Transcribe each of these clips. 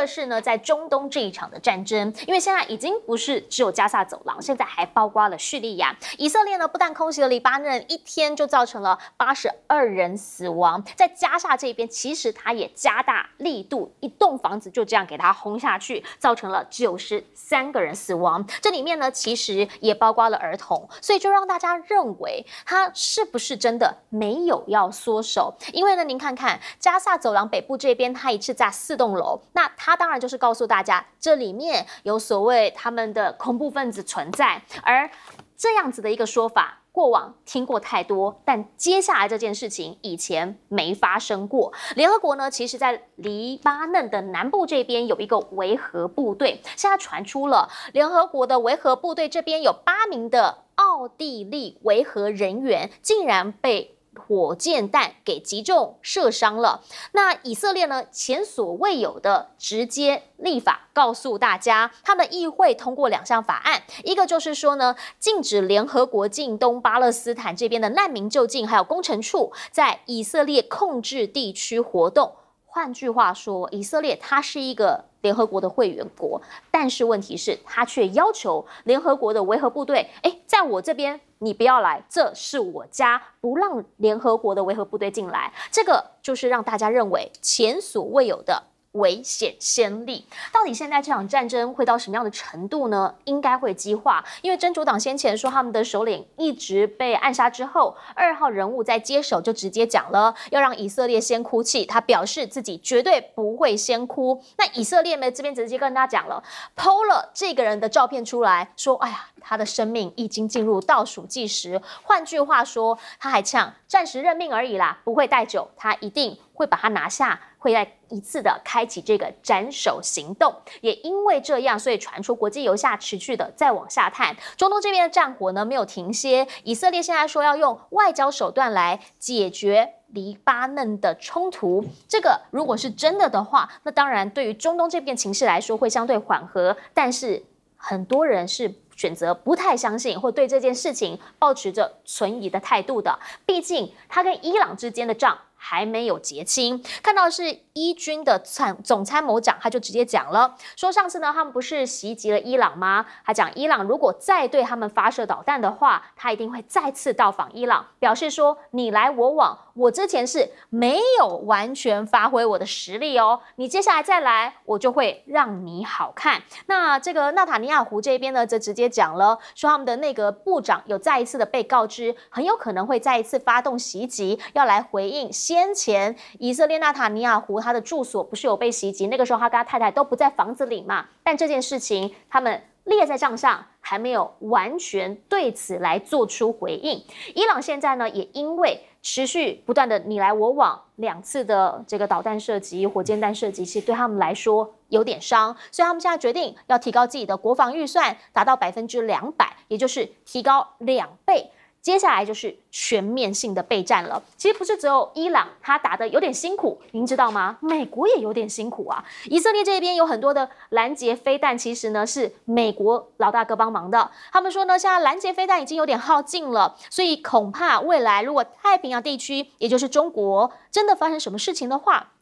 这是呢，在中东这一场的战争，因为现在已经不是只有加萨走廊，现在还包括了叙利亚。以色列呢，不但空袭了黎巴嫩，一天就造成了八十二人死亡。在加萨这边，其实它也加大力度，一栋房子就这样给它轰下去，造成了九十三个人死亡。这里面呢，其实也包括了儿童，所以就让大家认为它是不是真的没有要缩手？因为呢，您看看加萨走廊北部这边，它一次炸四栋楼，那它。他当然就是告诉大家，这里面有所谓他们的恐怖分子存在，而这样子的一个说法，过往听过太多，但接下来这件事情以前没发生过。联合国呢，其实在黎巴嫩的南部这边有一个维和部队，现在传出了联合国的维和部队这边有八名的奥地利维和人员竟然被。火箭弹给击中、射伤了。那以色列呢？前所未有的直接立法告诉大家，他们议会通过两项法案，一个就是说呢，禁止联合国进东巴勒斯坦这边的难民就近还有工程处在以色列控制地区活动。换句话说，以色列它是一个联合国的会员国，但是问题是它却要求联合国的维和部队，哎，在我这边。你不要来，这是我家，不让联合国的维和部队进来。这个就是让大家认为前所未有的。危险先例，到底现在这场战争会到什么样的程度呢？应该会激化，因为真主党先前说他们的首领一直被暗杀之后，二号人物在接手就直接讲了，要让以色列先哭泣。他表示自己绝对不会先哭。那以色列呢这边直接跟大家讲了，剖了这个人的照片出来说，哎呀，他的生命已经进入倒数计时。换句话说，他还呛，暂时认命而已啦，不会待久，他一定会把他拿下。会再一次的开启这个斩首行动，也因为这样，所以传出国际油价持续的再往下探。中东这边的战火呢没有停歇，以色列现在说要用外交手段来解决黎巴嫩的冲突，这个如果是真的的话，那当然对于中东这边情势来说会相对缓和，但是很多人是选择不太相信，或对这件事情保持着存疑的态度的，毕竟他跟伊朗之间的账。还没有结清。看到是伊军的参总参谋长，他就直接讲了，说上次呢，他们不是袭击了伊朗吗？他讲伊朗如果再对他们发射导弹的话，他一定会再次到访伊朗，表示说你来我往，我之前是没有完全发挥我的实力哦，你接下来再来，我就会让你好看。那这个纳塔尼亚胡这边呢，则直接讲了，说他们的内阁部长有再一次的被告知，很有可能会再一次发动袭击，要来回应。先前以色列纳塔尼亚胡他的住所不是有被袭击，那个时候他跟他太太都不在房子里嘛。但这件事情他们列在账上，还没有完全对此来做出回应。伊朗现在呢，也因为持续不断的你来我往两次的这个导弹射击、火箭弹射击，其实对他们来说有点伤，所以他们现在决定要提高自己的国防预算，达到百分之两百，也就是提高两倍。接下来就是全面性的备战了。其实不是只有伊朗，他打得有点辛苦，您知道吗？美国也有点辛苦啊。以色列这边有很多的拦截飞弹，其实呢是美国老大哥帮忙的。他们说呢，现在拦截飞弹已经有点耗尽了，所以恐怕未来如果太平洋地区，也就是中国真的发生什么事情的话，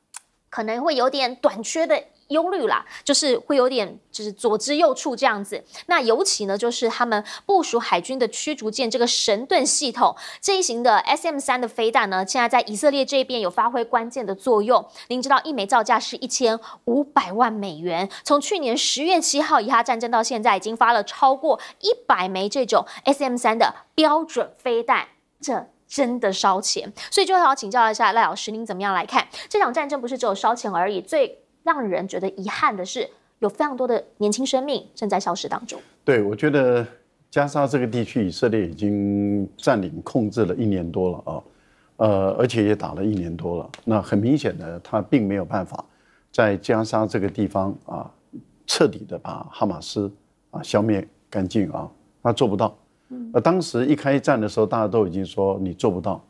可能会有点短缺的。忧虑啦，就是会有点就是左支右绌这样子。那尤其呢，就是他们部署海军的驱逐舰这个神盾系统这一型的 S M 三的飞弹呢，现在在以色列这边有发挥关键的作用。您知道，一枚造价是一千五百万美元。从去年十月七号以哈战争到现在，已经发了超过一百枚这种 S M 三的标准飞弹，这真的烧钱。所以，就要请教一下赖老师，您怎么样来看这场战争？不是只有烧钱而已，最。让人觉得遗憾的是，有非常多的年轻生命正在消失当中。对，我觉得加沙这个地区，以色列已经占领控制了一年多了啊，呃，而且也打了一年多了。那很明显的，他并没有办法在加沙这个地方啊，彻底的把哈马斯啊消灭干净啊，他做不到。那当时一开战的时候，大家都已经说你做不到。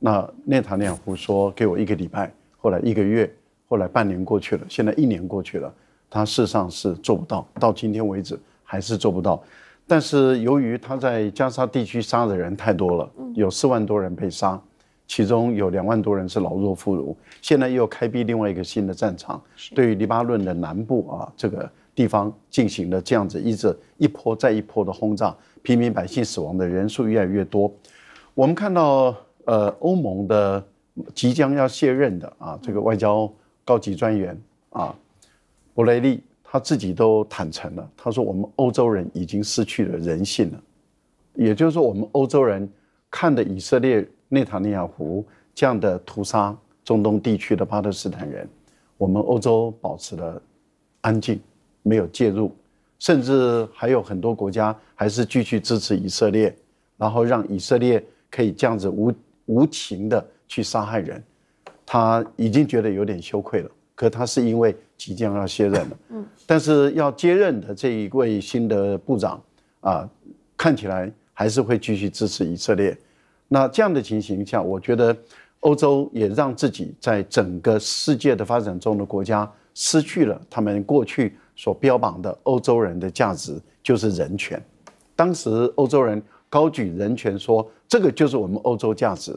那内塔尼亚胡说给我一个礼拜，后来一个月。后来半年过去了，现在一年过去了，他事实上是做不到，到今天为止还是做不到。但是由于他在加沙地区杀的人太多了，有四万多人被杀，其中有两万多人是老弱妇孺。现在又开辟另外一个新的战场，对黎巴嫩的南部啊这个地方进行了这样子一直一波再一波的轰炸，平民百姓死亡的人数越来越多。我们看到，呃，欧盟的即将要卸任的啊这个外交。高级专员啊，布雷利他自己都坦诚了，他说我们欧洲人已经失去了人性了，也就是说，我们欧洲人看的以色列内塔尼亚胡这样的屠杀中东地区的巴勒斯坦人，我们欧洲保持了安静，没有介入，甚至还有很多国家还是继续支持以色列，然后让以色列可以这样子无无情的去杀害人。他已经觉得有点羞愧了，可他是因为即将要卸任了。嗯，但是要接任的这一位新的部长啊，看起来还是会继续支持以色列。那这样的情形下，我觉得欧洲也让自己在整个世界的发展中的国家失去了他们过去所标榜的欧洲人的价值，就是人权。当时欧洲人高举人权，说这个就是我们欧洲价值。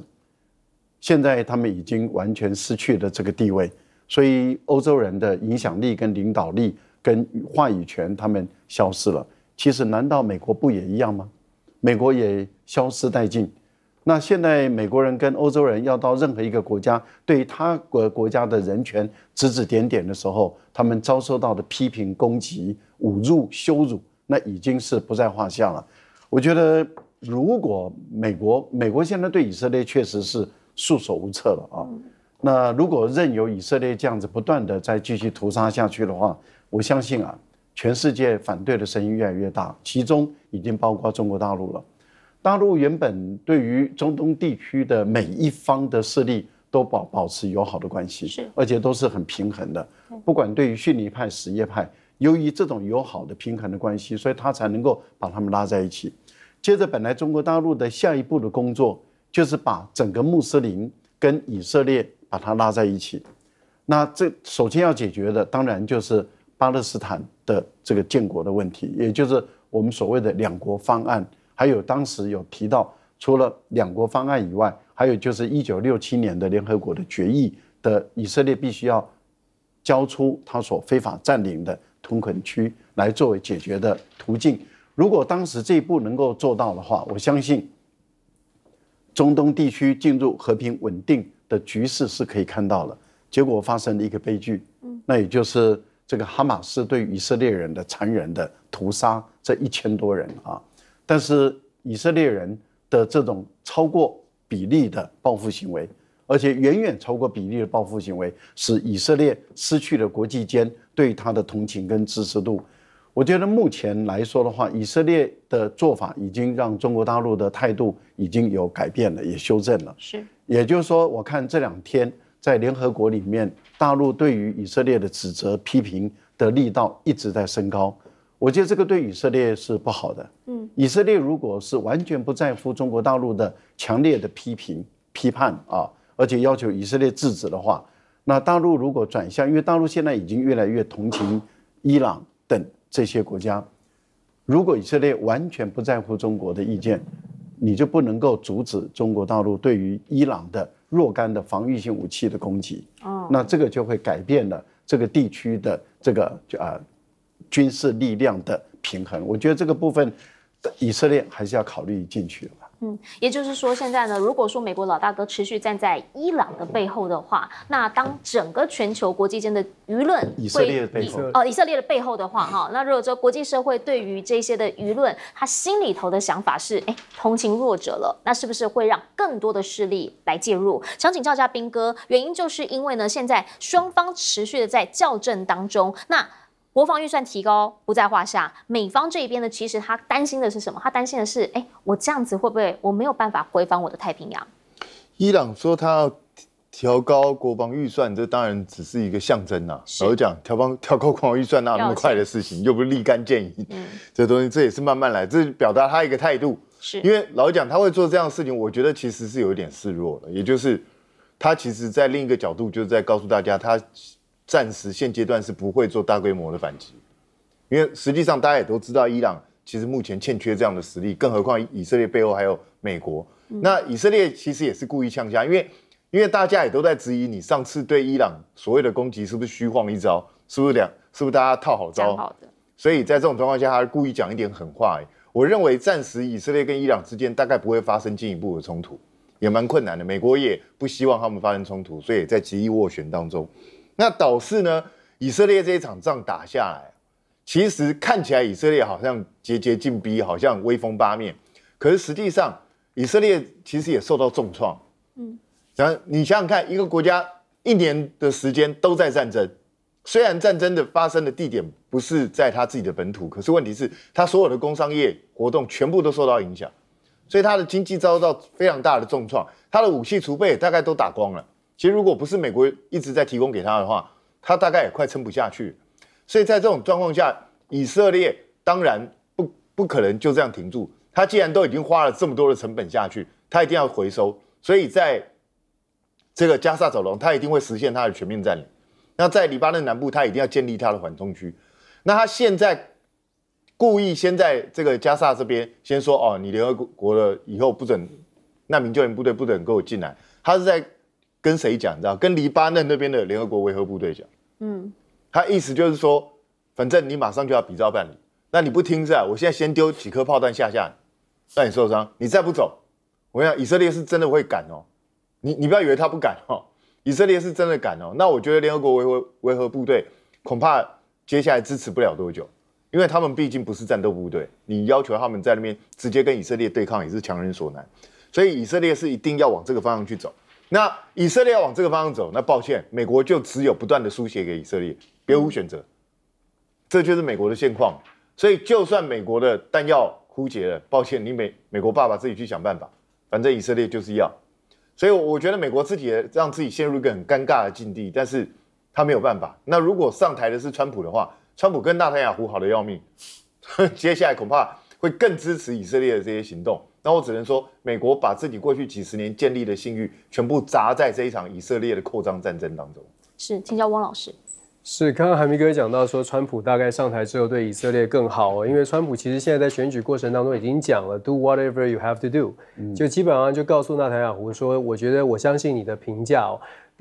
现在他们已经完全失去了这个地位，所以欧洲人的影响力、跟领导力、跟话语权，他们消失了。其实，难道美国不也一样吗？美国也消失殆尽。那现在美国人跟欧洲人要到任何一个国家，对他国国家的人权指指点点的时候，他们遭受到的批评、攻击、侮辱、羞辱，那已经是不在话下了。我觉得，如果美国，美国现在对以色列确实是。束手无策了啊！那如果任由以色列这样子不断的再继续屠杀下去的话，我相信啊，全世界反对的声音越来越大，其中已经包括中国大陆了。大陆原本对于中东地区的每一方的势力都保保持友好的关系，是而且都是很平衡的。不管对于逊尼派、什叶派，由于这种友好的平衡的关系，所以他才能够把他们拉在一起。接着，本来中国大陆的下一步的工作。就是把整个穆斯林跟以色列把它拉在一起，那这首先要解决的，当然就是巴勒斯坦的这个建国的问题，也就是我们所谓的两国方案。还有当时有提到，除了两国方案以外，还有就是一九六七年的联合国的决议，的以色列必须要交出他所非法占领的屯垦区，来作为解决的途径。如果当时这一步能够做到的话，我相信。中东地区进入和平稳定的局势是可以看到了，结果发生了一个悲剧，那也就是这个哈马斯对以色列人的残忍的屠杀，这一千多人啊，但是以色列人的这种超过比例的报复行为，而且远远超过比例的报复行为，使以色列失去了国际间对他的同情跟支持度。我觉得目前来说的话，以色列的做法已经让中国大陆的态度已经有改变了，也修正了。是，也就是说，我看这两天在联合国里面，大陆对于以色列的指责、批评的力道一直在升高。我觉得这个对以色列是不好的。嗯，以色列如果是完全不在乎中国大陆的强烈的批评、批判啊，而且要求以色列制止的话，那大陆如果转向，因为大陆现在已经越来越同情伊朗等。这些国家，如果以色列完全不在乎中国的意见，你就不能够阻止中国大陆对于伊朗的若干的防御性武器的攻击。哦，那这个就会改变了这个地区的这个啊军事力量的平衡。我觉得这个部分，以色列还是要考虑进去。嗯，也就是说，现在呢，如果说美国老大哥持续站在伊朗的背后的话，那当整个全球国际间的舆论以色列的背后哦，以色列的背后的话，哈，那如果说国际社会对于这些的舆论，他心里头的想法是哎，同情弱者了，那是不是会让更多的势力来介入？想请教一下兵哥，原因就是因为呢，现在双方持续的在校正当中，那。国防预算提高不在话下，美方这边呢，其实他担心的是什么？他担心的是，哎，我这样子会不会我没有办法回防我的太平洋？伊朗说他要调高国防预算，这当然只是一个象征啊。老实讲，调防调高国防预算哪有那么快的事情，又不是立竿见影。嗯，这东西这也是慢慢来，这表达他一个态度。是，因为老实讲，他会做这样的事情，我觉得其实是有点示弱了。也就是他其实在另一个角度，就是在告诉大家他。暂时，现阶段是不会做大规模的反击，因为实际上大家也都知道，伊朗其实目前欠缺这样的实力，更何况以色列背后还有美国。那以色列其实也是故意呛下，因为因为大家也都在质疑，你上次对伊朗所谓的攻击是不是虚晃一招，是不是两是不是大家套好招？所以在这种状况下，他故意讲一点狠话。我认为暂时以色列跟伊朗之间大概不会发生进一步的冲突，也蛮困难的。美国也不希望他们发生冲突，所以在极力斡旋当中。那导致呢，以色列这一场仗打下来，其实看起来以色列好像节节进逼，好像威风八面，可是实际上以色列其实也受到重创。嗯，然后你想想看，一个国家一年的时间都在战争，虽然战争的发生的地点不是在他自己的本土，可是问题是他所有的工商业活动全部都受到影响，所以他的经济遭到非常大的重创，他的武器储备大概都打光了。其实如果不是美国一直在提供给他的话，他大概也快撑不下去。所以在这种状况下，以色列当然不不可能就这样停住。他既然都已经花了这么多的成本下去，他一定要回收。所以在这个加沙走廊，他一定会实现他的全面占领。那在黎巴嫩南部，他一定要建立他的缓冲区。那他现在故意先在这个加沙这边先说哦，你联合国的以后不准难民救援部队不准跟我进来。他是在。跟谁讲？你知道，跟黎巴嫩那边的联合国维和部队讲。嗯，他意思就是说，反正你马上就要比照办理。那你不听是啊？我现在先丢几颗炮弹下下你，让你受伤。你再不走，我跟你讲，以色列是真的会赶哦。你你不要以为他不敢哦，以色列是真的敢哦。那我觉得联合国维和维和部队恐怕接下来支持不了多久，因为他们毕竟不是战斗部队。你要求他们在那边直接跟以色列对抗，也是强人所难。所以以色列是一定要往这个方向去走。那以色列要往这个方向走，那抱歉，美国就只有不断的输血给以色列，别无选择。这就是美国的现况。所以，就算美国的弹药枯竭了，抱歉，你美美国爸爸自己去想办法。反正以色列就是要。所以，我觉得美国自己让自己陷入一个很尴尬的境地，但是他没有办法。那如果上台的是川普的话，川普跟纳塔雅胡好的要命，接下来恐怕会更支持以色列的这些行动。那我只能说，美国把自己过去几十年建立的信誉全部砸在这一场以色列的扩张战争当中。是，请教汪老师。是，刚刚海明哥讲到说，川普大概上台之后对以色列更好，哦，因为川普其实现在在选举过程当中已经讲了，do whatever you have to do，就基本上就告诉纳塔尔胡说，我觉得我相信你的评价。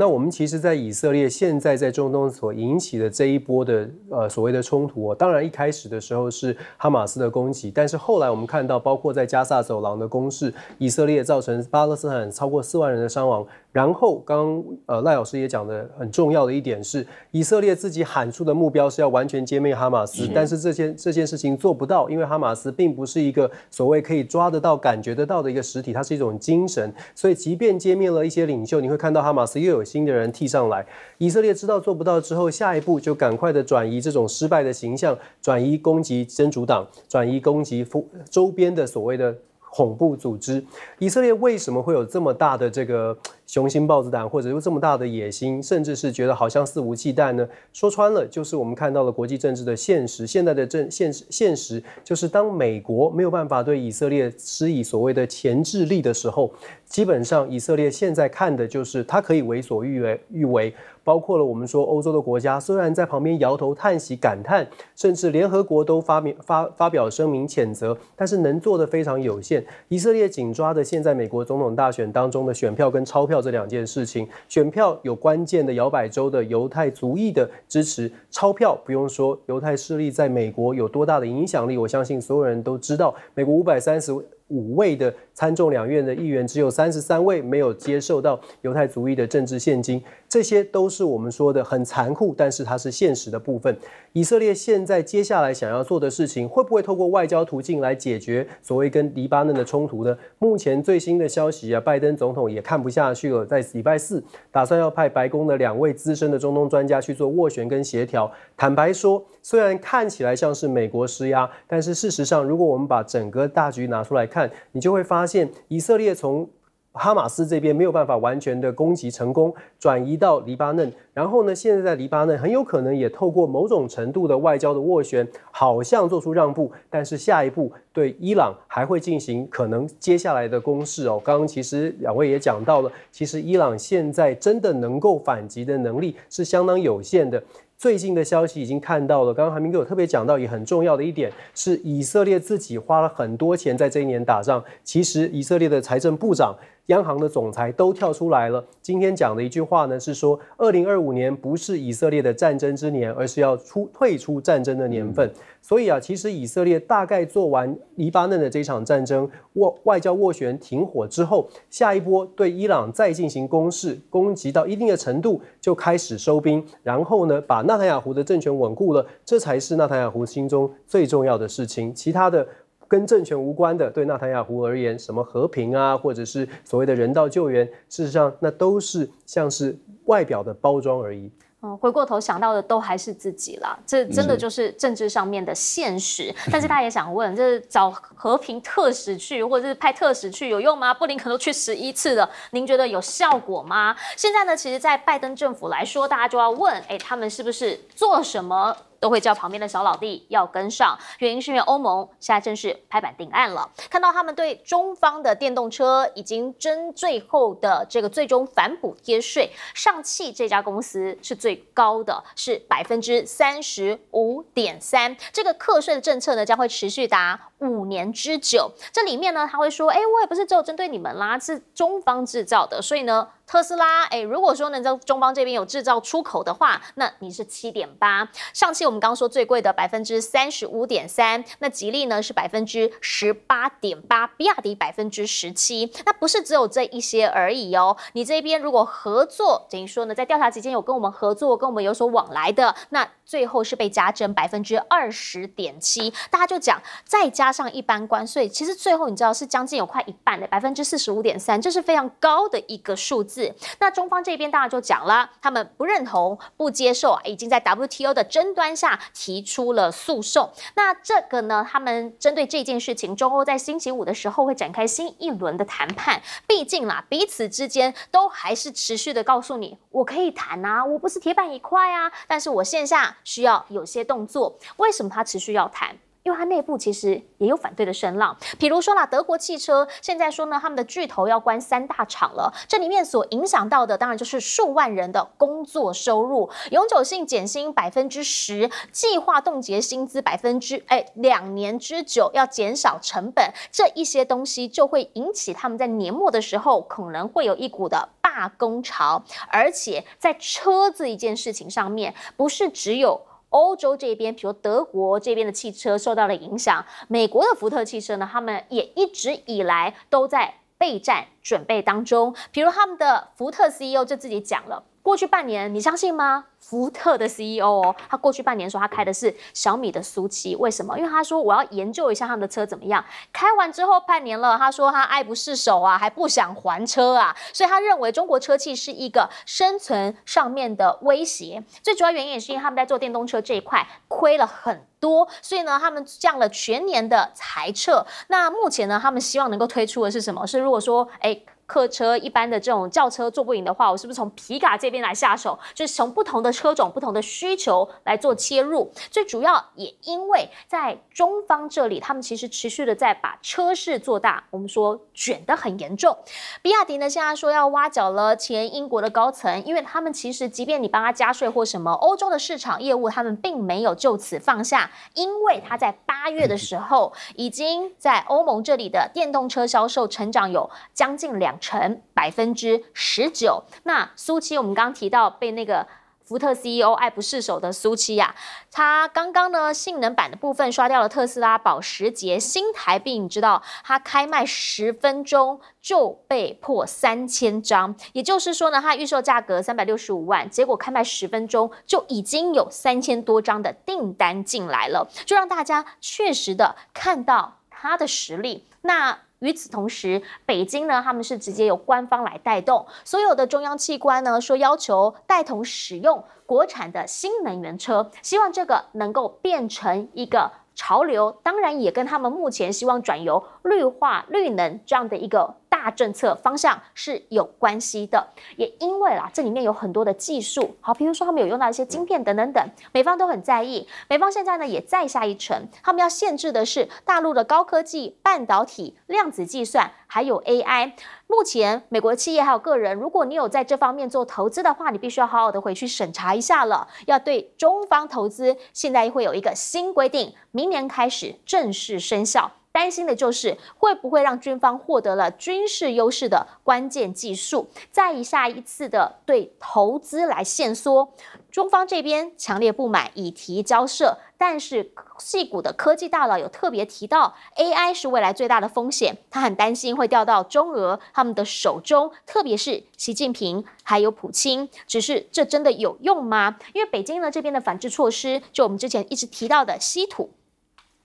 那我们其实，在以色列现在在中东所引起的这一波的呃所谓的冲突，当然一开始的时候是哈马斯的攻击，但是后来我们看到，包括在加萨走廊的攻势，以色列造成巴勒斯坦超过四万人的伤亡。然后，刚呃赖老师也讲的很重要的一点是，以色列自己喊出的目标是要完全歼灭哈马斯，但是这件这件事情做不到，因为哈马斯并不是一个所谓可以抓得到、感觉得到的一个实体，它是一种精神。所以，即便歼灭了一些领袖，你会看到哈马斯又有新的人替上来。以色列知道做不到之后，下一步就赶快的转移这种失败的形象，转移攻击真主党，转移攻击周边的所谓的恐怖组织。以色列为什么会有这么大的这个？雄心豹子胆，或者有这么大的野心，甚至是觉得好像肆无忌惮呢。说穿了，就是我们看到了国际政治的现实。现在的政现实现实就是，当美国没有办法对以色列施以所谓的前置力的时候，基本上以色列现在看的就是它可以为所欲为欲为。包括了我们说欧洲的国家，虽然在旁边摇头叹息、感叹，甚至联合国都发明发发表声明谴责，但是能做的非常有限。以色列紧抓的现在美国总统大选当中的选票跟钞票这两件事情，选票有关键的摇摆州的犹太族裔的支持，钞票不用说，犹太势力在美国有多大的影响力，我相信所有人都知道。美国五百三十。五位的参众两院的议员只有三十三位没有接受到犹太族裔的政治现金，这些都是我们说的很残酷，但是它是现实的部分。以色列现在接下来想要做的事情，会不会透过外交途径来解决所谓跟黎巴嫩的冲突呢？目前最新的消息啊，拜登总统也看不下去了，在礼拜四打算要派白宫的两位资深的中东专家去做斡旋跟协调。坦白说。虽然看起来像是美国施压，但是事实上，如果我们把整个大局拿出来看，你就会发现，以色列从哈马斯这边没有办法完全的攻击成功，转移到黎巴嫩，然后呢，现在在黎巴嫩很有可能也透过某种程度的外交的斡旋，好像做出让步，但是下一步对伊朗还会进行可能接下来的攻势哦。刚刚其实两位也讲到了，其实伊朗现在真的能够反击的能力是相当有限的。最近的消息已经看到了，刚刚韩明哥有特别讲到，也很重要的一点是，以色列自己花了很多钱在这一年打仗。其实，以色列的财政部长。央行的总裁都跳出来了。今天讲的一句话呢，是说二零二五年不是以色列的战争之年，而是要出退出战争的年份。所以啊，其实以色列大概做完黎巴嫩的这场战争，斡外交斡旋停火之后，下一波对伊朗再进行攻势，攻击到一定的程度就开始收兵，然后呢，把纳塔亚胡的政权稳固了，这才是纳塔亚胡心中最重要的事情。其他的。跟政权无关的，对纳塔亚胡而言，什么和平啊，或者是所谓的人道救援，事实上那都是像是外表的包装而已。嗯，回过头想到的都还是自己啦，这真的就是政治上面的现实。但是大家也想问，这找和平特使去，或者是派特使去有用吗？布林肯都去十一次了，您觉得有效果吗？现在呢，其实，在拜登政府来说，大家就要问，哎，他们是不是做什么？都会叫旁边的小老弟要跟上，原因是因为欧盟现在正式拍板定案了，看到他们对中方的电动车已经征最后的这个最终反补贴税，上汽这家公司是最高的，是百分之三十五点三，这个课税的政策呢将会持续达。五年之久，这里面呢，他会说，哎，我也不是只有针对你们啦，是中方制造的，所以呢，特斯拉，哎，如果说能在中方这边有制造出口的话，那你是七点八。上期我们刚说最贵的百分之三十五点三，那吉利呢是百分之十八点八，比亚迪百分之十七，那不是只有这一些而已哦。你这边如果合作，等于说呢，在调查期间有跟我们合作、跟我们有所往来的，那最后是被加征百分之二十点七。大家就讲再加。加上一般关税，其实最后你知道是将近有快一半的百分之四十五点三，这是非常高的一个数字。那中方这边，大家就讲了，他们不认同、不接受，已经在 WTO 的争端下提出了诉讼。那这个呢，他们针对这件事情，中欧在星期五的时候会展开新一轮的谈判。毕竟啦，彼此之间都还是持续的告诉你，我可以谈啊，我不是铁板一块啊，但是我线下需要有些动作。为什么他持续要谈？它内部其实也有反对的声浪，比如说啦，德国汽车现在说呢，他们的巨头要关三大厂了，这里面所影响到的当然就是数万人的工作收入，永久性减薪百分之十，计划冻结薪资百分之，哎，两年之久要减少成本，这一些东西就会引起他们在年末的时候可能会有一股的罢工潮，而且在车这一件事情上面，不是只有。欧洲这边，比如德国这边的汽车受到了影响。美国的福特汽车呢，他们也一直以来都在备战准备当中。比如，他们的福特 CEO 就自己讲了。过去半年，你相信吗？福特的 CEO 哦，他过去半年说他开的是小米的苏七，为什么？因为他说我要研究一下他们的车怎么样。开完之后半年了，他说他爱不释手啊，还不想还车啊，所以他认为中国车企是一个生存上面的威胁。最主要原因也是因为他们在做电动车这一块亏了很多，所以呢，他们降了全年的财撤。那目前呢，他们希望能够推出的是什么？是如果说哎。客车一般的这种轿车坐不赢的话，我是不是从皮卡这边来下手？就是从不同的车种、不同的需求来做切入。最主要也因为，在中方这里，他们其实持续的在把车市做大。我们说卷得很严重。比亚迪呢，现在说要挖角了前英国的高层，因为他们其实即便你帮他加税或什么，欧洲的市场业务他们并没有就此放下，因为他在八月的时候已经在欧盟这里的电动车销售成长有将近两。成百分之十九。那苏七，我们刚刚提到被那个福特 CEO 爱不释手的苏七呀，它刚刚呢性能版的部分刷掉了特斯拉、保时捷、新台币。你知道，它开卖十分钟就被破三千张，也就是说呢，它预售价格三百六十五万，结果开卖十分钟就已经有三千多张的订单进来了，就让大家确实的看到它的实力。那与此同时，北京呢，他们是直接由官方来带动，所有的中央器官呢，说要求带头使用国产的新能源车，希望这个能够变成一个潮流。当然，也跟他们目前希望转由绿化、绿能这样的一个。大政策方向是有关系的，也因为啦，这里面有很多的技术，好，比如说他们有用到一些晶片等等等，美方都很在意。美方现在呢也在下一层，他们要限制的是大陆的高科技、半导体、量子计算，还有 AI。目前美国企业还有个人，如果你有在这方面做投资的话，你必须要好好的回去审查一下了。要对中方投资，现在会有一个新规定，明年开始正式生效。担心的就是会不会让军方获得了军事优势的关键技术，再以下一次的对投资来限缩，中方这边强烈不满，已提交涉。但是，细股的科技大佬有特别提到，AI 是未来最大的风险，他很担心会掉到中俄他们的手中，特别是习近平还有普京。只是这真的有用吗？因为北京呢这边的反制措施，就我们之前一直提到的稀土。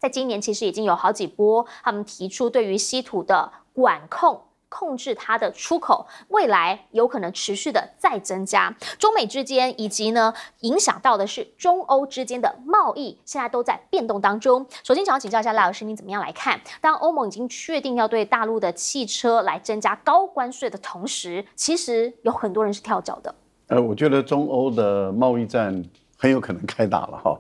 在今年，其实已经有好几波，他们提出对于稀土的管控、控制它的出口，未来有可能持续的再增加。中美之间以及呢，影响到的是中欧之间的贸易，现在都在变动当中。首先，想要请教一下赖老师，您怎么样来看？当欧盟已经确定要对大陆的汽车来增加高关税的同时，其实有很多人是跳脚的。呃，我觉得中欧的贸易战很有可能开打了哈。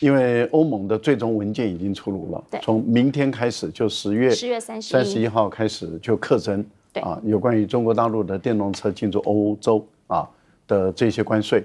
因为欧盟的最终文件已经出炉了，从明天开始就十月十月三十一号开始就克征，啊，有关于中国大陆的电动车进入欧洲啊的这些关税，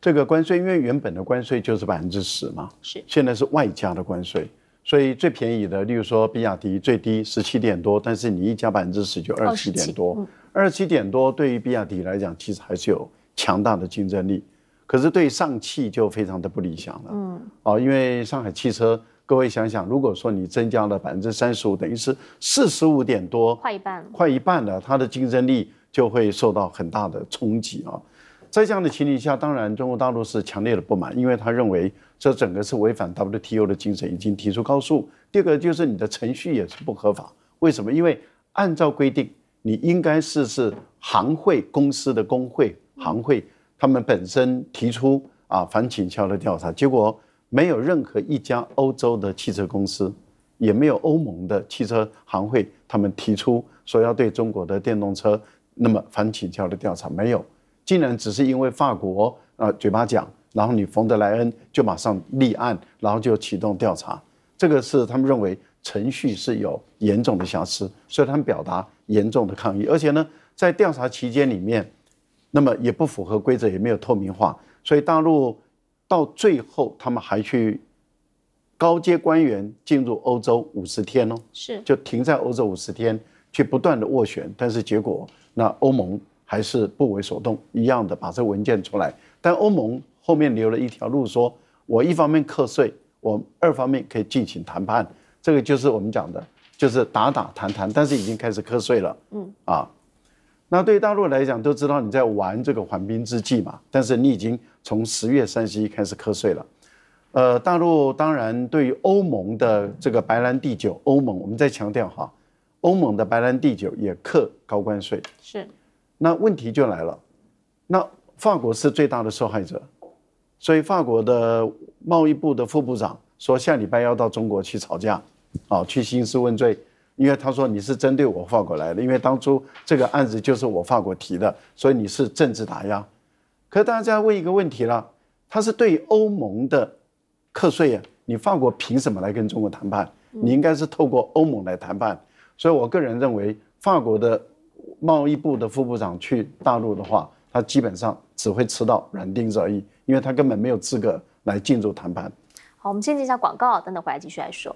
这个关税因为原本的关税就是百分之十嘛，是，现在是外加的关税，所以最便宜的，例如说比亚迪最低十七点多，但是你一加百分之十就二十七点多，二十七点多对于比亚迪来讲其实还是有强大的竞争力。可是对上汽就非常的不理想了，嗯，哦，因为上海汽车，各位想想，如果说你增加了百分之三十五，等于是四十五点多，快一半，快一半了，它的竞争力就会受到很大的冲击啊。在这样的情形下，当然中国大陆是强烈的不满，因为他认为这整个是违反 WTO 的精神，已经提出告诉。第二个就是你的程序也是不合法，为什么？因为按照规定，你应该是是行会公司的工会行会。他们本身提出啊反倾销的调查，结果没有任何一家欧洲的汽车公司，也没有欧盟的汽车行会，他们提出说要对中国的电动车那么反倾销的调查没有，竟然只是因为法国啊嘴巴讲，然后你冯德莱恩就马上立案，然后就启动调查，这个是他们认为程序是有严重的瑕疵，所以他们表达严重的抗议，而且呢，在调查期间里面。那么也不符合规则，也没有透明化，所以大陆到最后他们还去高阶官员进入欧洲五十天哦，是就停在欧洲五十天，去不断的斡旋，但是结果那欧盟还是不为所动，一样的把这文件出来，但欧盟后面留了一条路，说我一方面课税，我二方面可以进行谈判，这个就是我们讲的，就是打打谈谈，但是已经开始课税了，嗯啊。那对大陆来讲，都知道你在玩这个缓兵之计嘛，但是你已经从十月三十一开始瞌睡了。呃，大陆当然对于欧盟的这个白兰地酒，欧盟我们再强调哈，欧盟的白兰地酒也克高关税。是。那问题就来了，那法国是最大的受害者，所以法国的贸易部的副部长说下礼拜要到中国去吵架，哦，去兴师问罪。因为他说你是针对我法国来的，因为当初这个案子就是我法国提的，所以你是政治打压。可是大家问一个问题了，他是对欧盟的课税啊，你法国凭什么来跟中国谈判？你应该是透过欧盟来谈判。所以我个人认为，法国的贸易部的副部长去大陆的话，他基本上只会吃到软钉子而已，因为他根本没有资格来进驻谈判。好，我们先进一下广告，等等回来继续来说。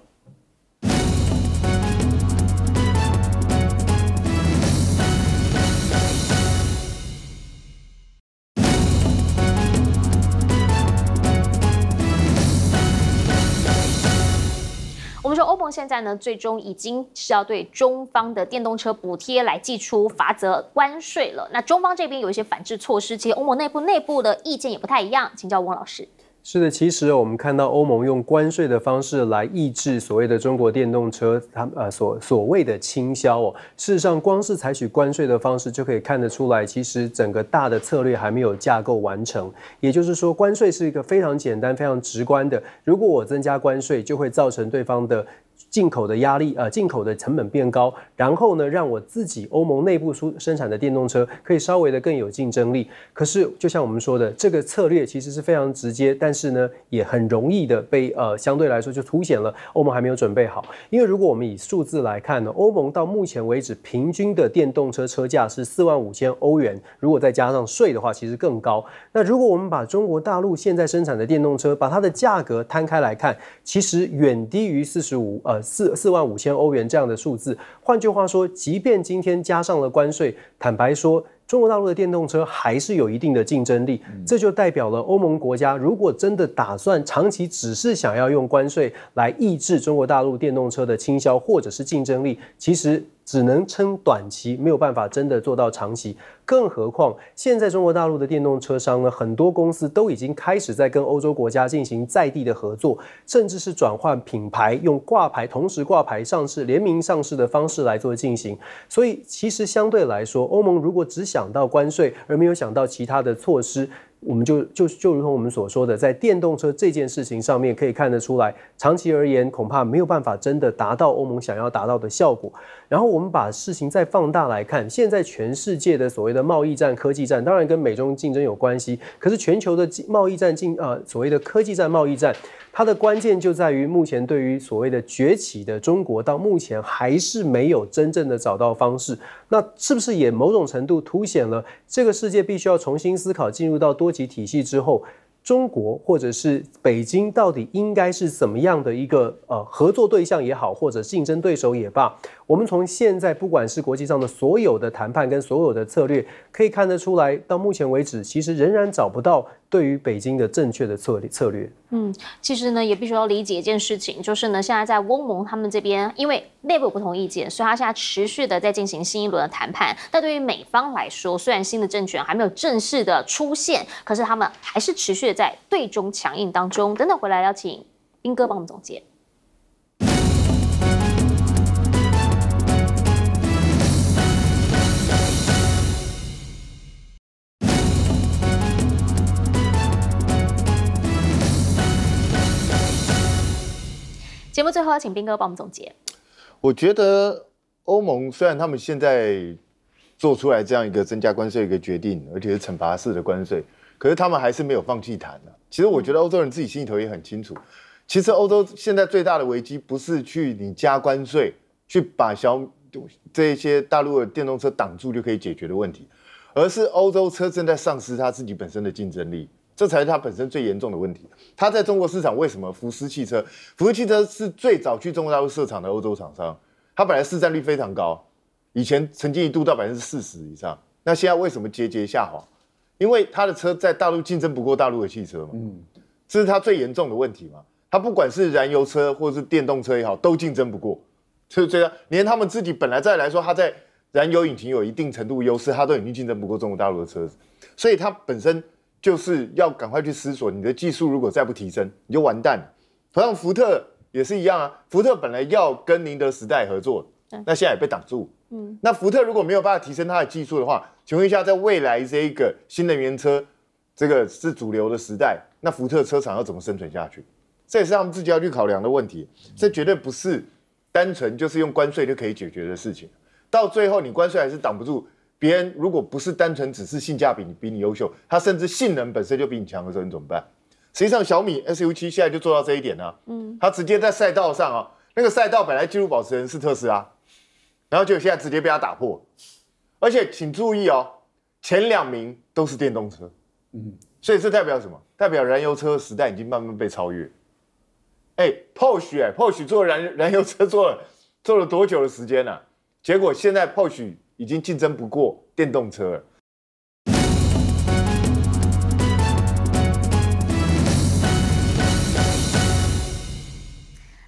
就说欧盟现在呢，最终已经是要对中方的电动车补贴来寄出罚则关税了。那中方这边有一些反制措施，其实欧盟内部内部的意见也不太一样，请教王老师。是的，其实我们看到欧盟用关税的方式来抑制所谓的中国电动车，他呃所所谓的倾销哦。事实上，光是采取关税的方式就可以看得出来，其实整个大的策略还没有架构完成。也就是说，关税是一个非常简单、非常直观的，如果我增加关税，就会造成对方的。进口的压力，呃，进口的成本变高，然后呢，让我自己欧盟内部出生产的电动车可以稍微的更有竞争力。可是，就像我们说的，这个策略其实是非常直接，但是呢，也很容易的被呃，相对来说就凸显了欧盟还没有准备好。因为如果我们以数字来看呢，欧盟到目前为止平均的电动车车价是四万五千欧元，如果再加上税的话，其实更高。那如果我们把中国大陆现在生产的电动车，把它的价格摊开来看，其实远低于四十五，呃。四四万五千欧元这样的数字，换句话说，即便今天加上了关税，坦白说。中国大陆的电动车还是有一定的竞争力，这就代表了欧盟国家如果真的打算长期只是想要用关税来抑制中国大陆电动车的倾销或者是竞争力，其实只能撑短期，没有办法真的做到长期。更何况现在中国大陆的电动车商呢，很多公司都已经开始在跟欧洲国家进行在地的合作，甚至是转换品牌，用挂牌同时挂牌上市、联名上市的方式来做进行。所以其实相对来说，欧盟如果只想想到关税，而没有想到其他的措施。我们就就就如同我们所说的，在电动车这件事情上面，可以看得出来，长期而言恐怕没有办法真的达到欧盟想要达到的效果。然后我们把事情再放大来看，现在全世界的所谓的贸易战、科技战，当然跟美中竞争有关系，可是全球的贸易战、进呃所谓的科技战、贸易战，它的关键就在于目前对于所谓的崛起的中国，到目前还是没有真正的找到方式。那是不是也某种程度凸显了这个世界必须要重新思考，进入到多？体系之后，中国或者是北京到底应该是怎么样的一个呃合作对象也好，或者竞争对手也罢，我们从现在不管是国际上的所有的谈判跟所有的策略，可以看得出来，到目前为止其实仍然找不到。对于北京的正确的策策略，嗯，其实呢也必须要理解一件事情，就是呢现在在欧盟他们这边，因为内部有不同意见，所以他现在持续的在进行新一轮的谈判。但对于美方来说，虽然新的政权还没有正式的出现，可是他们还是持续在对中强硬当中。等等回来要请斌哥帮我们总结。节目最后要请斌哥帮我们总结。我觉得欧盟虽然他们现在做出来这样一个增加关税一个决定，而且是惩罚式的关税，可是他们还是没有放弃谈其实我觉得欧洲人自己心里头也很清楚，其实欧洲现在最大的危机不是去你加关税去把小这些大陆的电动车挡住就可以解决的问题，而是欧洲车正在丧失它自己本身的竞争力。这才是它本身最严重的问题。它在中国市场为什么福斯汽车？福斯汽车是最早去中国大陆设厂的欧洲厂商，它本来市占率非常高，以前曾经一度到百分之四十以上。那现在为什么节节下滑？因为它的车在大陆竞争不过大陆的汽车嘛。嗯。这是它最严重的问题嘛？它不管是燃油车或者是电动车也好，都竞争不过，就是这样，连他们自己本来在来说，它在燃油引擎有一定程度优势，它都已经竞争不过中国大陆的车子。所以它本身。就是要赶快去思索，你的技术如果再不提升，你就完蛋了。同样，福特也是一样啊。福特本来要跟宁德时代合作，那现在也被挡住。嗯，那福特如果没有办法提升它的技术的话，请问一下，在未来这一个新能源车这个是主流的时代，那福特车厂要怎么生存下去？这也是他们自己要去考量的问题。这绝对不是单纯就是用关税就可以解决的事情。到最后，你关税还是挡不住。别人如果不是单纯只是性价比比你优秀，他甚至性能本身就比你强的时候，你怎么办？实际上，小米 SU7 现在就做到这一点了。嗯，它直接在赛道上啊，那个赛道本来纪录保持人是特斯拉，然后就现在直接被它打破而且请注意哦，前两名都是电动车。嗯，所以这代表什么？代表燃油车时代已经慢慢被超越。哎，泡许哎，泡许做燃燃油车做了做了多久的时间呢？结果现在泡许。已经竞争不过电动车了。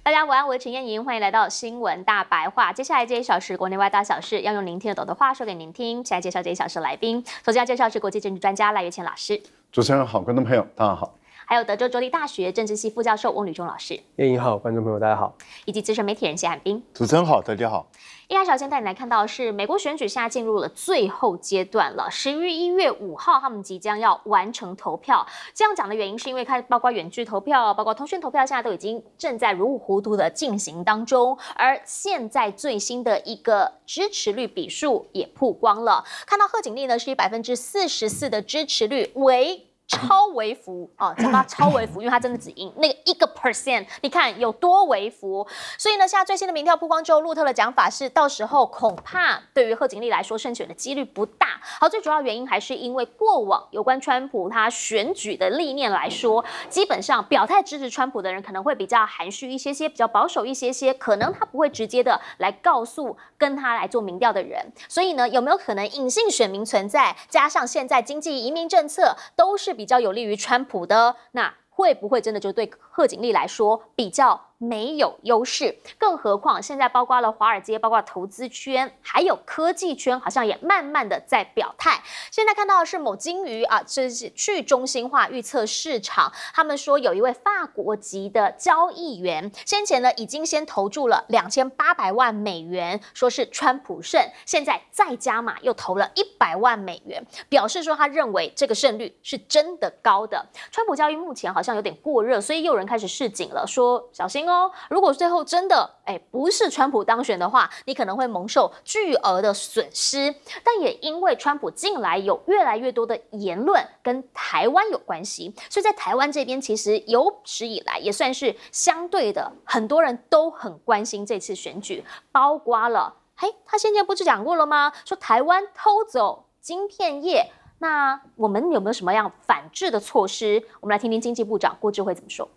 大家晚安，我是陈彦莹，欢迎来到新闻大白话。接下来这一小时国内外大小事要用您听得懂的话说给您听。现来介绍这一小时来宾，首先要介绍是国际政治专家赖月倩老师。主持人好，观众朋友大家好。还有德州州立大学政治系副教授翁吕忠老师，叶英好，观众朋友大家好，以及资深媒体人谢汉斌。主持人好，大家好。一开始要先带你来看到是美国选举现在进入了最后阶段了，十一月五号他们即将要完成投票。这样讲的原因是因为看，包括远距投票，包括通讯投票，现在都已经正在如火如荼的进行当中。而现在最新的一个支持率比数也曝光了，看到贺锦丽呢是以百分之四十四的支持率为。超微幅啊，讲到 超微幅，因为它真的只赢那个一个 percent，你看有多微幅。所以呢，现在最新的民调曝光之后，路透的讲法是，到时候恐怕对于贺锦丽来说胜选的几率不大。好，最主要原因还是因为过往有关川普他选举的历练来说，基本上表态支持川普的人可能会比较含蓄一些些，比较保守一些些，可能他不会直接的来告诉跟他来做民调的人。所以呢，有没有可能隐性选民存在？加上现在经济移民政策都是。比较有利于川普的，那会不会真的就对贺锦丽来说比较？没有优势，更何况现在包括了华尔街，包括投资圈，还有科技圈，好像也慢慢的在表态。现在看到的是某鲸鱼啊，这是去中心化预测市场，他们说有一位法国籍的交易员，先前呢已经先投注了两千八百万美元，说是川普胜，现在再加码又投了一百万美元，表示说他认为这个胜率是真的高的。川普交易目前好像有点过热，所以又有人开始示警了，说小心。哦，如果最后真的哎不是川普当选的话，你可能会蒙受巨额的损失。但也因为川普近来有越来越多的言论跟台湾有关系，所以在台湾这边其实有史以来也算是相对的，很多人都很关心这次选举，包括了，嘿，他先前不是讲过了吗？说台湾偷走晶片业，那我们有没有什么样反制的措施？我们来听听经济部长郭智慧怎么说。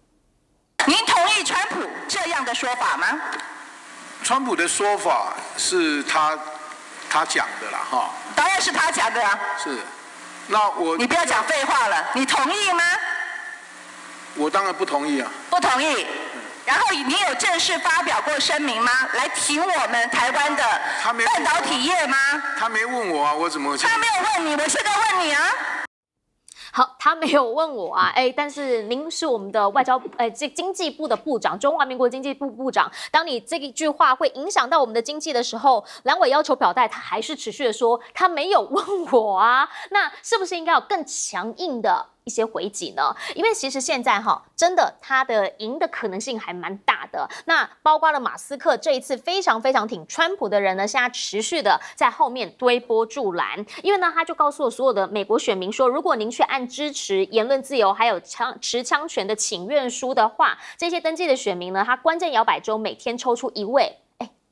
您同意川普这样的说法吗？川普的说法是他他讲的啦，哈。当然是他讲的。啊。是，那我你不要讲废话了。你同意吗？我当然不同意啊。不同意。然后你有正式发表过声明吗？来挺我们台湾的半导体业吗？他没问我啊，我怎么？他没有问你，我现在问你啊。好，他没有问我啊，哎，但是您是我们的外交，哎，这经济部的部长，中华民国经济部部长，当你这一句话会影响到我们的经济的时候，蓝伟要求表带，他还是持续的说他没有问我啊，那是不是应该有更强硬的？一些回击呢，因为其实现在哈，真的他的赢的可能性还蛮大的。那包括了马斯克这一次非常非常挺川普的人呢，现在持续的在后面推波助澜。因为呢，他就告诉所有的美国选民说，如果您去按支持言论自由还有枪持枪权的请愿书的话，这些登记的选民呢，他关键摇摆州每天抽出一位。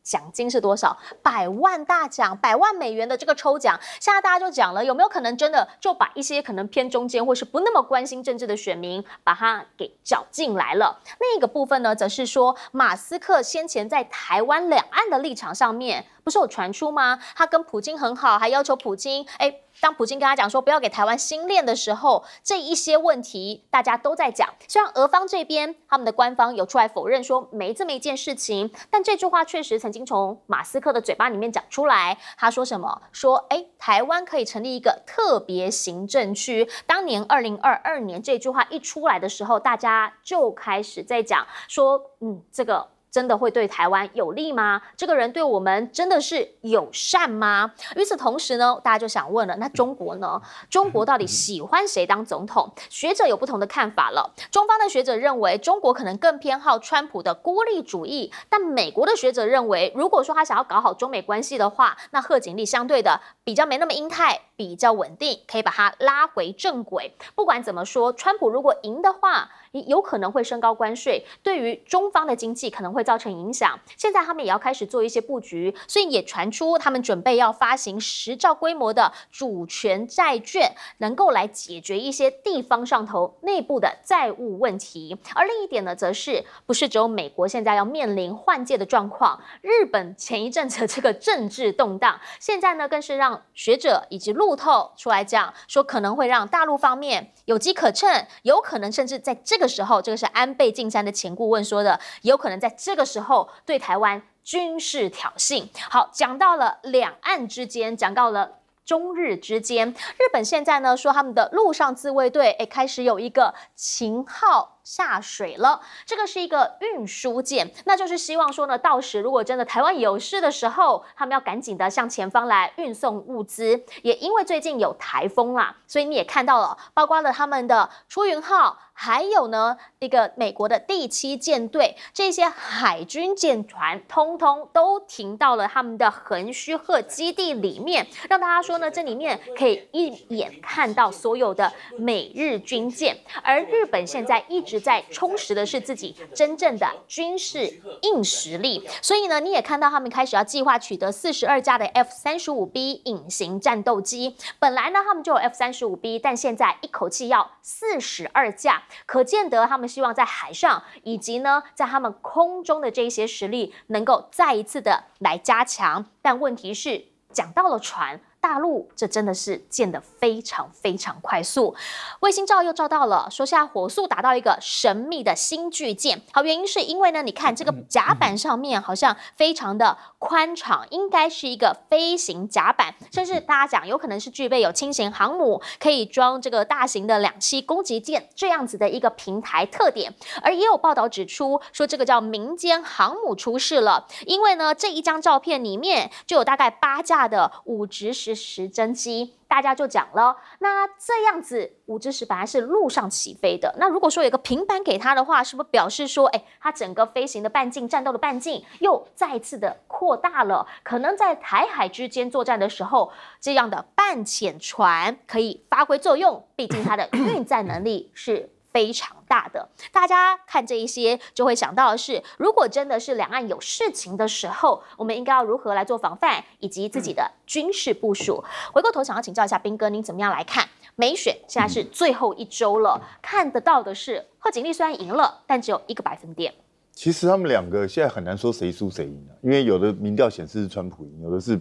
奖金是多少？百万大奖，百万美元的这个抽奖，现在大家就讲了，有没有可能真的就把一些可能偏中间或是不那么关心政治的选民，把它给搅进来了？另一个部分呢，则是说马斯克先前在台湾两岸的立场上面，不是有传出吗？他跟普京很好，还要求普京，哎。当普京跟他讲说不要给台湾新链的时候，这一些问题大家都在讲。虽然俄方这边他们的官方有出来否认说没这么一件事情，但这句话确实曾经从马斯克的嘴巴里面讲出来。他说什么？说哎，台湾可以成立一个特别行政区。当年二零二二年这句话一出来的时候，大家就开始在讲说嗯，这个。真的会对台湾有利吗？这个人对我们真的是友善吗？与此同时呢，大家就想问了，那中国呢？中国到底喜欢谁当总统？学者有不同的看法了。中方的学者认为，中国可能更偏好川普的孤立主义，但美国的学者认为，如果说他想要搞好中美关系的话，那贺锦丽相对的比较没那么鹰派，比较稳定，可以把他拉回正轨。不管怎么说，川普如果赢的话。也有可能会升高关税，对于中方的经济可能会造成影响。现在他们也要开始做一些布局，所以也传出他们准备要发行十兆规模的主权债券，能够来解决一些地方上头内部的债务问题。而另一点呢，则是不是只有美国现在要面临换届的状况？日本前一阵子这个政治动荡，现在呢更是让学者以及路透出来讲说，可能会让大陆方面有机可乘，有可能甚至在这。这个时候，这个是安倍晋三的前顾问说的，有可能在这个时候对台湾军事挑衅。好，讲到了两岸之间，讲到了中日之间，日本现在呢说他们的陆上自卫队诶开始有一个秦号下水了，这个是一个运输舰，那就是希望说呢，到时如果真的台湾有事的时候，他们要赶紧的向前方来运送物资。也因为最近有台风啦，所以你也看到了，包括了他们的出云号。还有呢，一个美国的第七舰队，这些海军舰船通通都停到了他们的横须贺基地里面，让大家说呢，这里面可以一眼看到所有的美日军舰。而日本现在一直在充实的是自己真正的军事硬实力，所以呢，你也看到他们开始要计划取得四十二架的 F 三十五 B 隐形战斗机。本来呢，他们就有 F 三十五 B，但现在一口气要四十二架。可见得，他们希望在海上以及呢，在他们空中的这一些实力，能够再一次的来加强。但问题是，讲到了船。大陆，这真的是建得非常非常快速。卫星照又照到了，说现在火速打造一个神秘的新巨舰。好，原因是因为呢，你看这个甲板上面好像非常的宽敞，应该是一个飞行甲板，甚至大家讲有可能是具备有轻型航母，可以装这个大型的两栖攻击舰这样子的一个平台特点。而也有报道指出，说这个叫民间航母出事了，因为呢这一张照片里面就有大概八架的五直十。时针机，大家就讲了。那这样子，五支十本来是陆上起飞的。那如果说有个平板给他的话，是不是表示说，哎，它整个飞行的半径、战斗的半径又再次的扩大了？可能在台海之间作战的时候，这样的半潜船可以发挥作用。毕竟它的运载能力是。非常大的，大家看这一些就会想到的是，如果真的是两岸有事情的时候，我们应该要如何来做防范以及自己的军事部署？回过头想要请教一下兵哥，您怎么样来看美选？现在是最后一周了，看得到的是，贺锦丽虽然赢了，但只有一个百分点。其实他们两个现在很难说谁输谁赢啊，因为有的民调显示是川普赢，有的是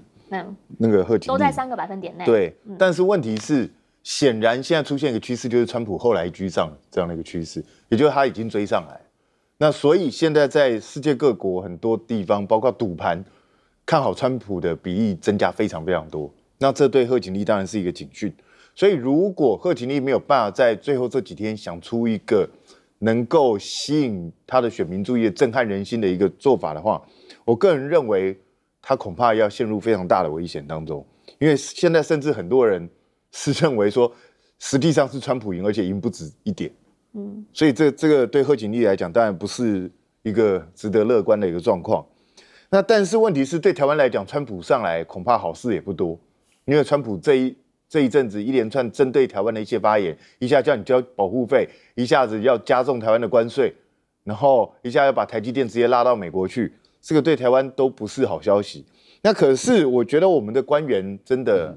那个贺锦丽都在三个百分点内。对，但是问题是。显然，现在出现一个趋势，就是川普后来居上这样的一个趋势，也就是他已经追上来。那所以现在在世界各国很多地方，包括赌盘，看好川普的比例增加非常非常多。那这对贺锦丽当然是一个警讯。所以如果贺锦丽没有办法在最后这几天想出一个能够吸引他的选民注意、震撼人心的一个做法的话，我个人认为他恐怕要陷入非常大的危险当中。因为现在甚至很多人。是认为说，实际上是川普赢，而且赢不止一点。嗯，所以这这个对贺锦丽来讲，当然不是一个值得乐观的一个状况。那但是问题是对台湾来讲，川普上来恐怕好事也不多，因为川普这一这一阵子一连串针对台湾的一些发言，一下叫你交保护费，一下子要加重台湾的关税，然后一下要把台积电直接拉到美国去，这个对台湾都不是好消息。那可是我觉得我们的官员真的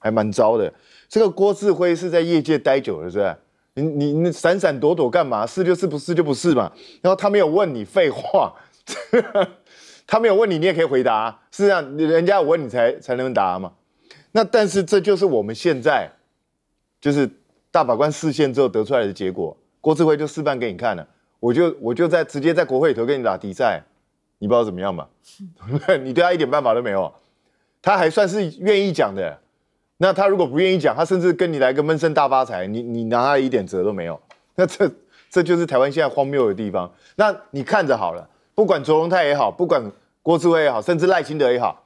还蛮糟的。这个郭志辉是在业界待久了，是吧？你你你闪闪躲躲干嘛？是就是不是就不是嘛。然后他没有问你废话，他没有问你，你也可以回答。是这样，人家问你才才能答嘛。那但是这就是我们现在，就是大法官视线之后得出来的结果。郭志辉就示范给你看了，我就我就在直接在国会里头跟你打比赛，你不知道怎么样嘛？你对他一点办法都没有，他还算是愿意讲的。那他如果不愿意讲，他甚至跟你来个闷声大发财，你你拿他一点辙都没有。那这这就是台湾现在荒谬的地方。那你看着好了，不管卓荣泰也好，不管郭志威也好，甚至赖清德也好，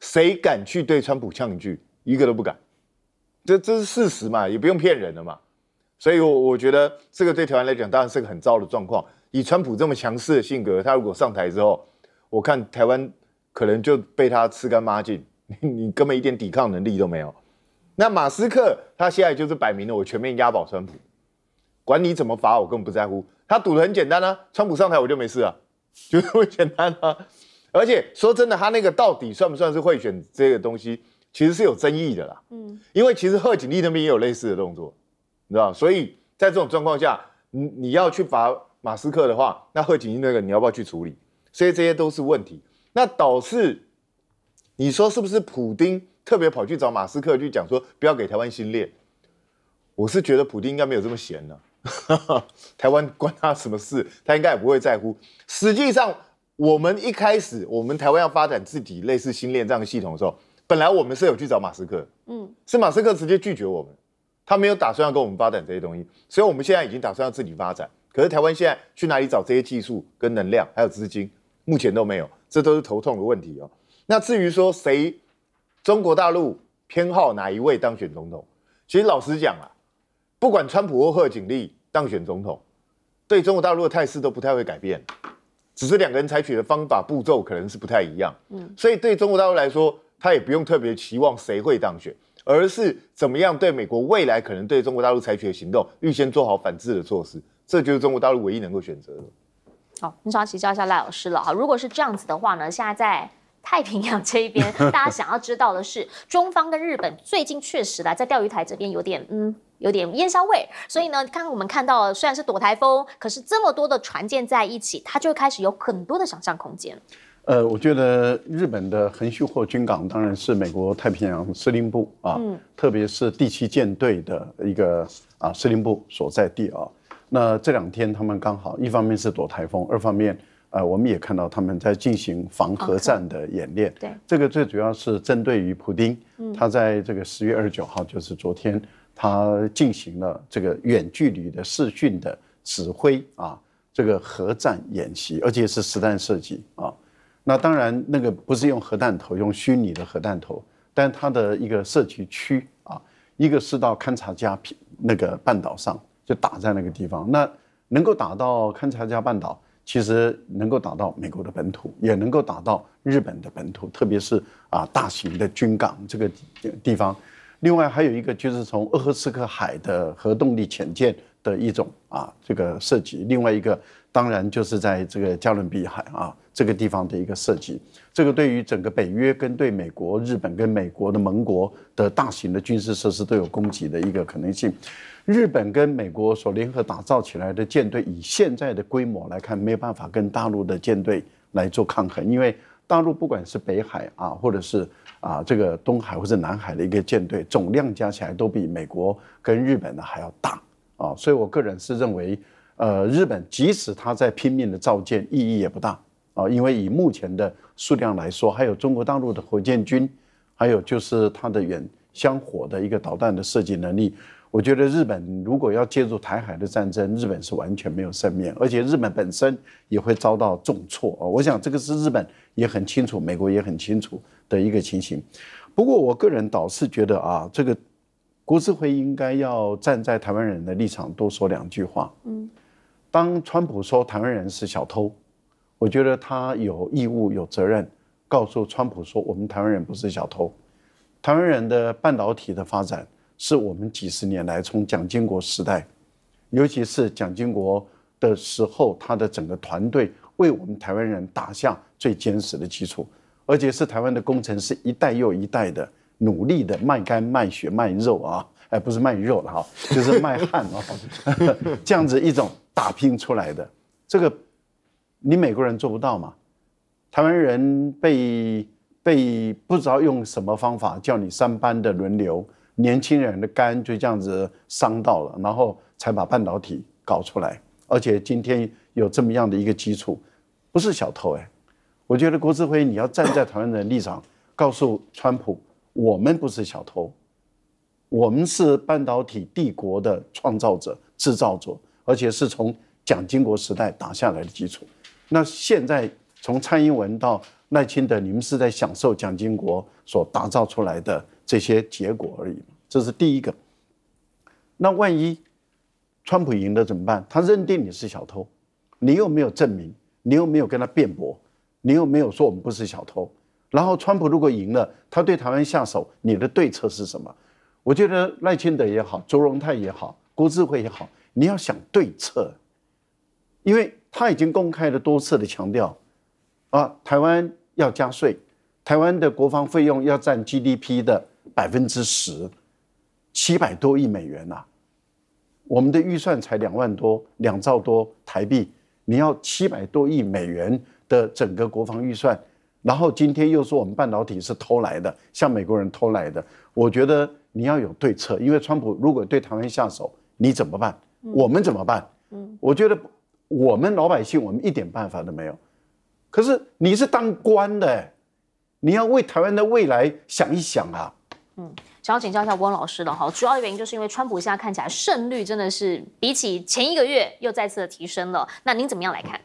谁敢去对川普呛一句，一个都不敢。这这是事实嘛，也不用骗人的嘛。所以，我我觉得这个对台湾来讲当然是个很糟的状况。以川普这么强势的性格，他如果上台之后，我看台湾可能就被他吃干抹净，你根本一点抵抗能力都没有。那马斯克他现在就是摆明了，我全面押宝川普，管你怎么罚我，根本不在乎。他赌的很简单呢，川普上台我就没事了，就这么简单啊。而且说真的，他那个到底算不算是贿选这个东西，其实是有争议的啦。嗯，因为其实贺锦丽那边也有类似的动作，你知道所以在这种状况下，你你要去罚马斯克的话，那贺锦丽那个你要不要去处理？所以这些都是问题。那导致你说是不是普丁？特别跑去找马斯克去讲说不要给台湾新链，我是觉得普京应该没有这么闲呢，台湾关他什么事？他应该也不会在乎。实际上，我们一开始我们台湾要发展自己类似新链这样的系统的时候，本来我们是有去找马斯克，嗯，是马斯克直接拒绝我们，他没有打算要跟我们发展这些东西。所以我们现在已经打算要自己发展，可是台湾现在去哪里找这些技术、跟能量还有资金，目前都没有，这都是头痛的问题哦。那至于说谁？中国大陆偏好哪一位当选总统？其实老实讲啊，不管川普或贺锦丽当选总统，对中国大陆的态势都不太会改变，只是两个人采取的方法步骤可能是不太一样。嗯，所以对中国大陆来说，他也不用特别期望谁会当选，而是怎么样对美国未来可能对中国大陆采取的行动预先做好反制的措施，这就是中国大陆唯一能够选择的。好，你想要请教一下赖老师了。好，如果是这样子的话呢，现在在。太平洋这边，大家想要知道的是，中方跟日本最近确实来在钓鱼台这边有点，嗯，有点烟硝味。所以呢，刚刚我们看到虽然是躲台风，可是这么多的船舰在一起，它就开始有很多的想象空间。呃，我觉得日本的横须贺军港当然是美国太平洋司令部啊，特别是第七舰队的一个啊司令部所在地啊。那这两天他们刚好，一方面是躲台风，二方面。呃，我们也看到他们在进行防核战的演练。对，这个最主要是针对于普丁，他在这个十月二十九号，就是昨天，他进行了这个远距离的视讯的指挥啊，这个核战演习，而且是实弹射击啊。那当然，那个不是用核弹头，用虚拟的核弹头，但它的一个射击区啊，一个是到勘察加那个半岛上，就打在那个地方。那能够打到勘察加半岛？其实能够打到美国的本土，也能够打到日本的本土，特别是啊大型的军港这个地方。另外还有一个就是从鄂霍次克海的核动力潜舰的一种啊这个设计，另外一个。当然，就是在这个加勒比海啊这个地方的一个设计，这个对于整个北约跟对美国、日本跟美国的盟国的大型的军事设施都有攻击的一个可能性。日本跟美国所联合打造起来的舰队，以现在的规模来看，没有办法跟大陆的舰队来做抗衡，因为大陆不管是北海啊，或者是啊这个东海或者南海的一个舰队，总量加起来都比美国跟日本的还要大啊，所以我个人是认为。呃，日本即使他在拼命的造舰，意义也不大啊，因为以目前的数量来说，还有中国大陆的火箭军，还有就是它的远香火的一个导弹的设计能力，我觉得日本如果要介入台海的战争，日本是完全没有胜面，而且日本本身也会遭到重挫啊。我想这个是日本也很清楚，美国也很清楚的一个情形。不过我个人倒是觉得啊，这个国之会应该要站在台湾人的立场多说两句话，嗯。当川普说台湾人是小偷，我觉得他有义务、有责任告诉川普说，我们台湾人不是小偷。台湾人的半导体的发展，是我们几十年来从蒋经国时代，尤其是蒋经国的时候，他的整个团队为我们台湾人打下最坚实的基础，而且是台湾的工程师一代又一代的努力的卖肝、卖血、卖肉啊。哎，不是卖肉了哈，就是卖汗哦，这样子一种打拼出来的，这个你美国人做不到嘛？台湾人被被不知道用什么方法叫你三班的轮流，年轻人的肝就这样子伤到了，然后才把半导体搞出来，而且今天有这么样的一个基础，不是小偷哎，我觉得国志辉你要站在台湾人的立场，告诉川普，我们不是小偷。我们是半导体帝国的创造者、制造者，而且是从蒋经国时代打下来的基础。那现在从蔡英文到赖清德，你们是在享受蒋经国所打造出来的这些结果而已。这是第一个。那万一川普赢了怎么办？他认定你是小偷，你又没有证明，你又没有跟他辩驳，你又没有说我们不是小偷。然后川普如果赢了，他对台湾下手，你的对策是什么？我觉得赖清德也好，周荣泰也好，郭智慧也好，你要想对策，因为他已经公开的多次的强调，啊，台湾要加税，台湾的国防费用要占 GDP 的百分之十，七百多亿美元呐，我们的预算才两万多两兆多台币，你要七百多亿美元的整个国防预算，然后今天又说我们半导体是偷来的，向美国人偷来的，我觉得。你要有对策，因为川普如果对台湾下手，你怎么办？我们怎么办？嗯，我觉得我们老百姓我们一点办法都没有。可是你是当官的，你要为台湾的未来想一想啊。嗯，想要请教一下温老师了。哈，主要原因就是因为川普现在看起来胜率真的是比起前一个月又再次的提升了。那您怎么样来看？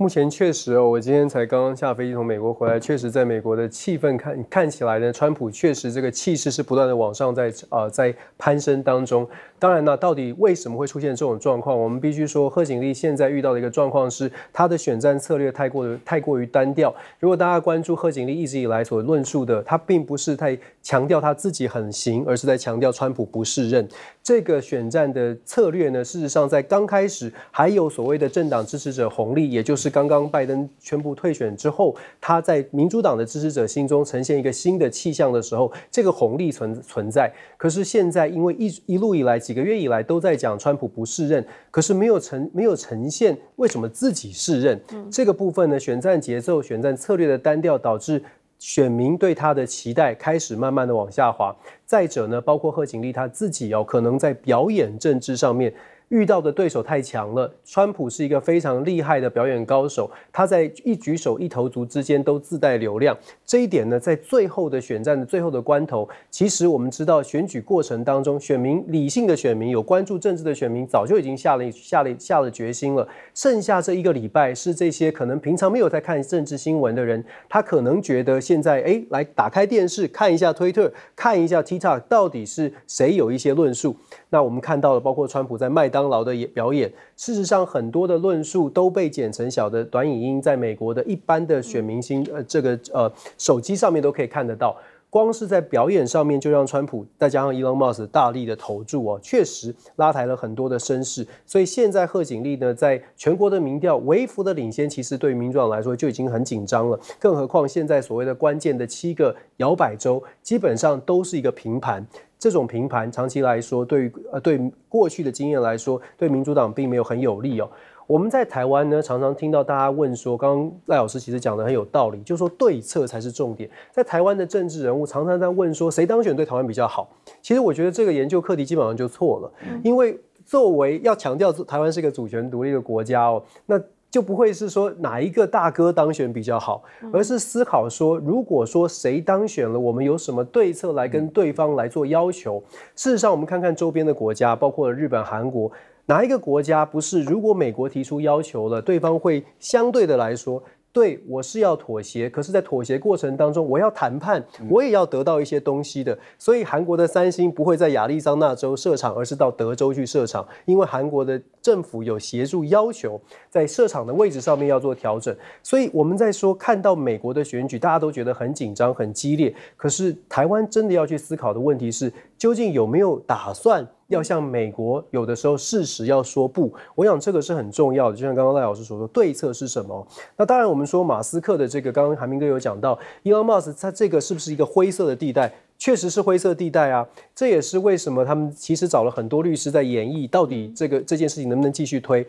目前确实哦，我今天才刚刚下飞机从美国回来，确实在美国的气氛看看起来呢，川普确实这个气势是不断的往上在啊在攀升当中。当然了，到底为什么会出现这种状况？我们必须说，贺锦丽现在遇到的一个状况是，她的选战策略太过的太过于单调。如果大家关注贺锦丽一直以来所论述的，她并不是太强调她自己很行，而是在强调川普不适任。这个选战的策略呢，事实上在刚开始还有所谓的政党支持者红利，也就是刚刚拜登宣布退选之后，他在民主党的支持者心中呈现一个新的气象的时候，这个红利存存在。可是现在因为一一路以来。几个月以来都在讲川普不适任，可是没有呈没有呈现为什么自己适任这个部分呢？选战节奏、选战策略的单调，导致选民对他的期待开始慢慢的往下滑。再者呢，包括贺锦丽他自己哦，可能在表演政治上面。遇到的对手太强了，川普是一个非常厉害的表演高手，他在一举手一投足之间都自带流量。这一点呢，在最后的选战的最后的关头，其实我们知道，选举过程当中，选民理性的选民，有关注政治的选民，早就已经下了下了下了决心了。剩下这一个礼拜，是这些可能平常没有在看政治新闻的人，他可能觉得现在哎，来打开电视看一下推特，看一下 TikTok，到底是谁有一些论述。那我们看到了，包括川普在麦当劳的演表演。事实上，很多的论述都被剪成小的短影音，在美国的一般的选民星呃，这个呃手机上面都可以看得到。光是在表演上面，就让川普再加上 Elon Musk 大力的投注哦，确实拉抬了很多的声势。所以现在贺锦丽呢，在全国的民调微幅的领先，其实对于民主党来说就已经很紧张了。更何况现在所谓的关键的七个摇摆州，基本上都是一个平盘。这种平盘，长期来说，对于呃对过去的经验来说，对民主党并没有很有利哦。我们在台湾呢，常常听到大家问说，刚刚赖老师其实讲的很有道理，就说对策才是重点。在台湾的政治人物常常在问说，谁当选对台湾比较好？其实我觉得这个研究课题基本上就错了，因为作为要强调台湾是一个主权独立的国家哦，那就不会是说哪一个大哥当选比较好，而是思考说，如果说谁当选了，我们有什么对策来跟对方来做要求。事实上，我们看看周边的国家，包括日本、韩国。哪一个国家不是？如果美国提出要求了，对方会相对的来说对我是要妥协。可是，在妥协过程当中，我要谈判，我也要得到一些东西的。所以，韩国的三星不会在亚利桑那州设厂，而是到德州去设厂，因为韩国的政府有协助要求，在设厂的位置上面要做调整。所以，我们在说看到美国的选举，大家都觉得很紧张、很激烈。可是，台湾真的要去思考的问题是，究竟有没有打算？要像美国有的时候事实要说不，我想这个是很重要的。就像刚刚赖老师所说，对策是什么？那当然，我们说马斯克的这个，刚刚韩明哥有讲到，Elon Musk，他这个是不是一个灰色的地带？确实是灰色地带啊。这也是为什么他们其实找了很多律师在演绎，到底这个这件事情能不能继续推？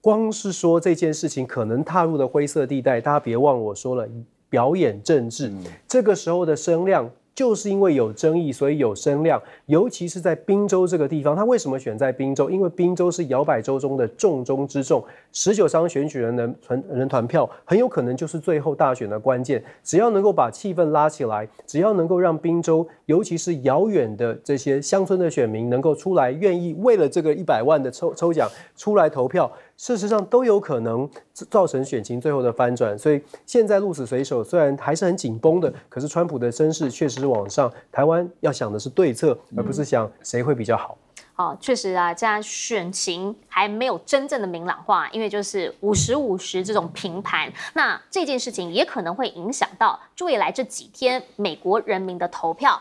光是说这件事情可能踏入的灰色地带，大家别忘我说了，表演政治，这个时候的声量。就是因为有争议，所以有声量。尤其是在宾州这个地方，他为什么选在宾州？因为宾州是摇摆州中的重中之重，十九张选举人的团人团票很有可能就是最后大选的关键。只要能够把气氛拉起来，只要能够让宾州，尤其是遥远的这些乡村的选民能够出来，愿意为了这个一百万的抽抽奖出来投票。事实上都有可能造成选情最后的翻转，所以现在鹿死谁手虽然还是很紧绷的，可是川普的声势确实往上。台湾要想的是对策，而不是想谁会比较好。哦，确实啊，这样选情还没有真正的明朗化，因为就是五十五十这种平盘，那这件事情也可能会影响到未来这几天美国人民的投票。